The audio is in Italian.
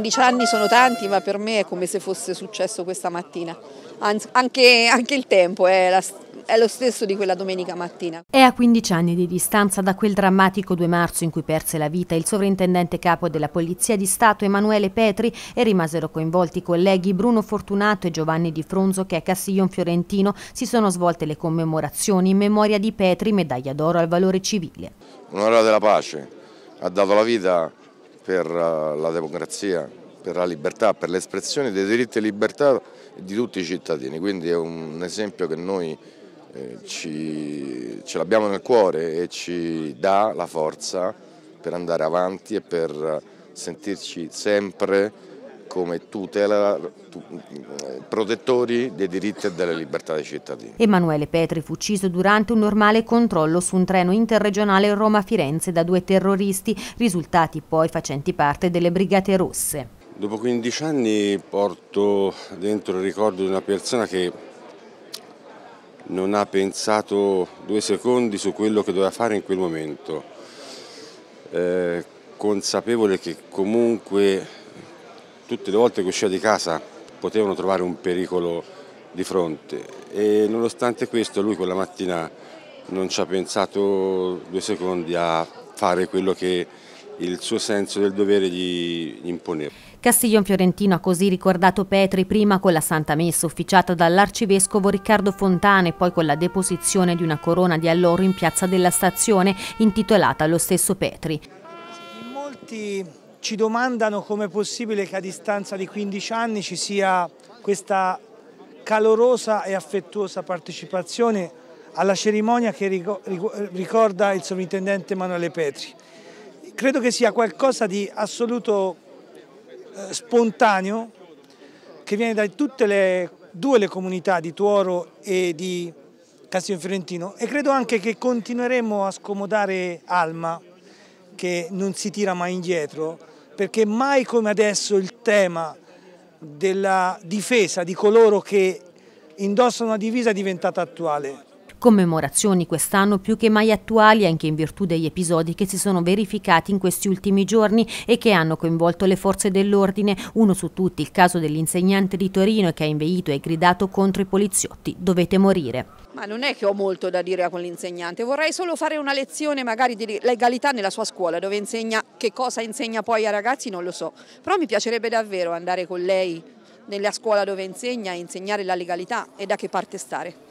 15 anni sono tanti, ma per me è come se fosse successo questa mattina. Anzi, anche, anche il tempo è, la, è lo stesso di quella domenica mattina. È a 15 anni di distanza da quel drammatico 2 marzo in cui perse la vita il sovrintendente capo della Polizia di Stato Emanuele Petri e rimasero coinvolti i colleghi Bruno Fortunato e Giovanni Di Fronzo che a Castiglion Fiorentino si sono svolte le commemorazioni in memoria di Petri, medaglia d'oro al valore civile. Un'ora della pace, ha dato la vita a per eh, la democrazia, per la libertà, per l'espressione dei diritti e libertà di tutti i cittadini, quindi è un esempio che noi eh, ci, ce l'abbiamo nel cuore e ci dà la forza per andare avanti e per eh, sentirci sempre come tutela, tu, protettori dei diritti e delle libertà dei cittadini. Emanuele Petri fu ucciso durante un normale controllo su un treno interregionale Roma-Firenze da due terroristi, risultati poi facenti parte delle Brigate Rosse. Dopo 15 anni porto dentro il ricordo di una persona che non ha pensato due secondi su quello che doveva fare in quel momento, eh, consapevole che comunque tutte le volte che usciva di casa potevano trovare un pericolo di fronte e nonostante questo lui quella mattina non ci ha pensato due secondi a fare quello che il suo senso del dovere gli imponeva. Castiglion Fiorentino ha così ricordato Petri prima con la Santa Messa officiata dall'arcivescovo Riccardo Fontana e poi con la deposizione di una corona di alloro in piazza della stazione intitolata allo stesso Petri. In molti ci domandano come è possibile che a distanza di 15 anni ci sia questa calorosa e affettuosa partecipazione alla cerimonia che ricorda il sovrintendente Emanuele Petri. Credo che sia qualcosa di assoluto eh, spontaneo che viene da tutte le due le comunità di Tuoro e di Castiglione Fiorentino e credo anche che continueremo a scomodare Alma che non si tira mai indietro perché mai come adesso il tema della difesa di coloro che indossano una divisa è diventato attuale. Commemorazioni quest'anno più che mai attuali anche in virtù degli episodi che si sono verificati in questi ultimi giorni e che hanno coinvolto le forze dell'ordine, uno su tutti il caso dell'insegnante di Torino che ha inveito e gridato contro i poliziotti «Dovete morire». Ma non è che ho molto da dire a quell'insegnante, vorrei solo fare una lezione magari di legalità nella sua scuola dove insegna che cosa insegna poi ai ragazzi non lo so, però mi piacerebbe davvero andare con lei nella scuola dove insegna e insegnare la legalità e da che parte stare.